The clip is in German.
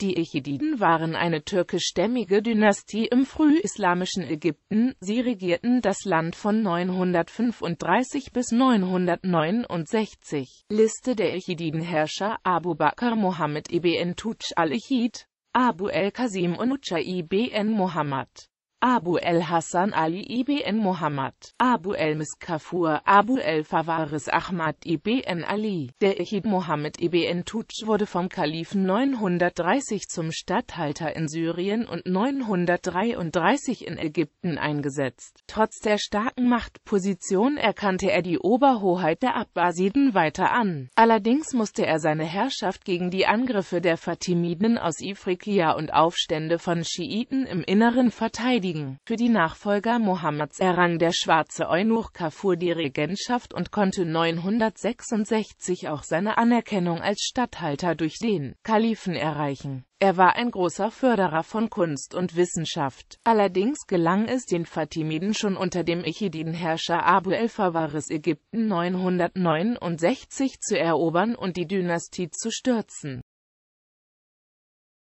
Die Echididen waren eine türkischstämmige Dynastie im frühislamischen Ägypten, sie regierten das Land von 935 bis 969. Liste der Echididenherrscher Abu Bakr Mohammed ibn Tutsch al-Echid, Abu el kasim und Utschai ibn Mohammed Abu el-Hassan Ali ibn Muhammad, Abu el-Miskafur, Abu el-Fawaris Ahmad ibn Ali. Der Echid Muhammad ibn Tutsch wurde vom Kalifen 930 zum Statthalter in Syrien und 933 in Ägypten eingesetzt. Trotz der starken Machtposition erkannte er die Oberhoheit der Abbasiden weiter an. Allerdings musste er seine Herrschaft gegen die Angriffe der Fatimiden aus Ifriqiya und Aufstände von Schiiten im Inneren verteidigen Kriegen. Für die Nachfolger Mohammeds errang der schwarze Eunuch Kafur die Regentschaft und konnte 966 auch seine Anerkennung als Statthalter durch den Kalifen erreichen. Er war ein großer Förderer von Kunst und Wissenschaft. Allerdings gelang es den Fatimiden schon unter dem Ichidin-Herrscher Abu el-Fawaris Ägypten 969 zu erobern und die Dynastie zu stürzen.